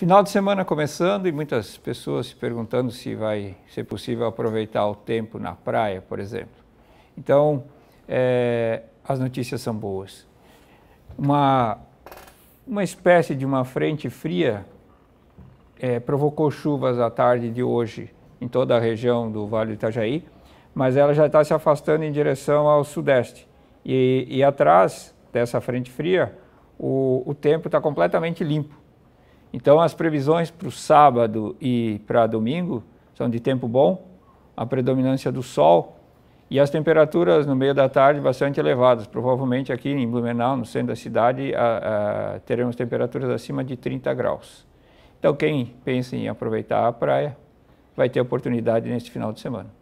Final de semana começando e muitas pessoas se perguntando se vai ser possível aproveitar o tempo na praia, por exemplo. Então, é, as notícias são boas. Uma, uma espécie de uma frente fria é, provocou chuvas à tarde de hoje em toda a região do Vale do Itajaí, mas ela já está se afastando em direção ao sudeste. E, e atrás dessa frente fria, o, o tempo está completamente limpo. Então, as previsões para o sábado e para domingo são de tempo bom, a predominância do sol e as temperaturas no meio da tarde bastante elevadas. Provavelmente aqui em Blumenau, no centro da cidade, a, a, teremos temperaturas acima de 30 graus. Então, quem pensa em aproveitar a praia vai ter oportunidade neste final de semana.